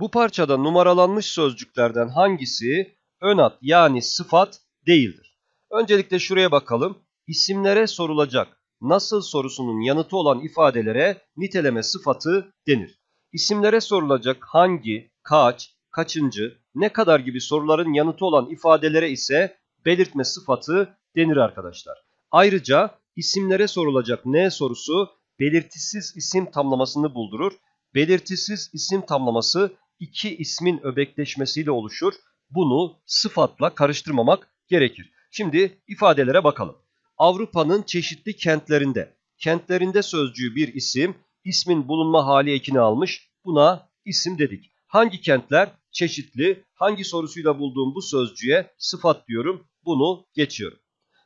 Bu parçada numaralanmış sözcüklerden hangisi ön ad yani sıfat değildir? Öncelikle şuraya bakalım. İsimlere sorulacak nasıl sorusunun yanıtı olan ifadelere niteleme sıfatı denir. İsimlere sorulacak hangi, kaç, kaçıncı, ne kadar gibi soruların yanıtı olan ifadelere ise belirtme sıfatı denir arkadaşlar. Ayrıca isimlere sorulacak ne sorusu belirtisiz isim tamlamasını buldurur. Belirtisiz isim tamlaması iki ismin öbekleşmesiyle oluşur. Bunu sıfatla karıştırmamak gerekir. Şimdi ifadelere bakalım. Avrupa'nın çeşitli kentlerinde, kentlerinde sözcüğü bir isim, ismin bulunma hali ekini almış. Buna isim dedik. Hangi kentler? Çeşitli. Hangi sorusuyla bulduğum bu sözcüğe sıfat diyorum. Bunu geçiyorum.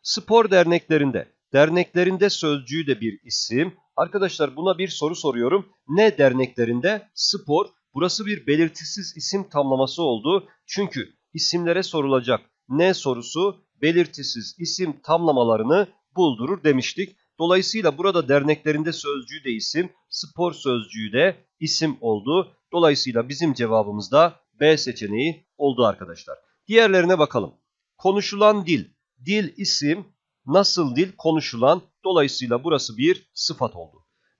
Spor derneklerinde, derneklerinde sözcüğü de bir isim. Arkadaşlar buna bir soru soruyorum. Ne derneklerinde? Spor Burası bir belirtisiz isim tamlaması oldu. Çünkü isimlere sorulacak ne sorusu belirtisiz isim tamlamalarını buldurur demiştik. Dolayısıyla burada derneklerinde sözcüğü de isim, spor sözcüğü de isim oldu. Dolayısıyla bizim cevabımız da B seçeneği oldu arkadaşlar. Diğerlerine bakalım. Konuşulan dil, dil isim, nasıl dil konuşulan. Dolayısıyla burası bir sıfat oldu.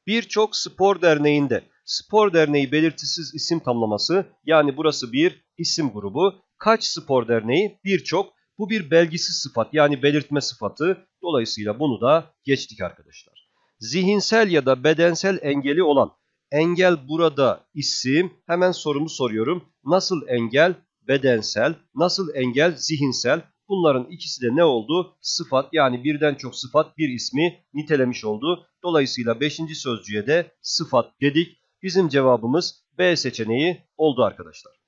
Birçok spor derneğinde spor derneği belirtisiz isim tamlaması yani burası bir isim grubu. Kaç spor derneği? Birçok. Bu bir belgisiz sıfat yani belirtme sıfatı. Dolayısıyla bunu da geçtik arkadaşlar. Zihinsel ya da bedensel engeli olan engel burada isim. Hemen sorumu soruyorum. Nasıl engel? Bedensel. Nasıl engel? Zihinsel. Bunların ikisi de ne oldu? Sıfat yani birden çok sıfat bir ismi nitelemiş oldu. Dolayısıyla 5. sözcüye de sıfat dedik. Bizim cevabımız B seçeneği oldu arkadaşlar.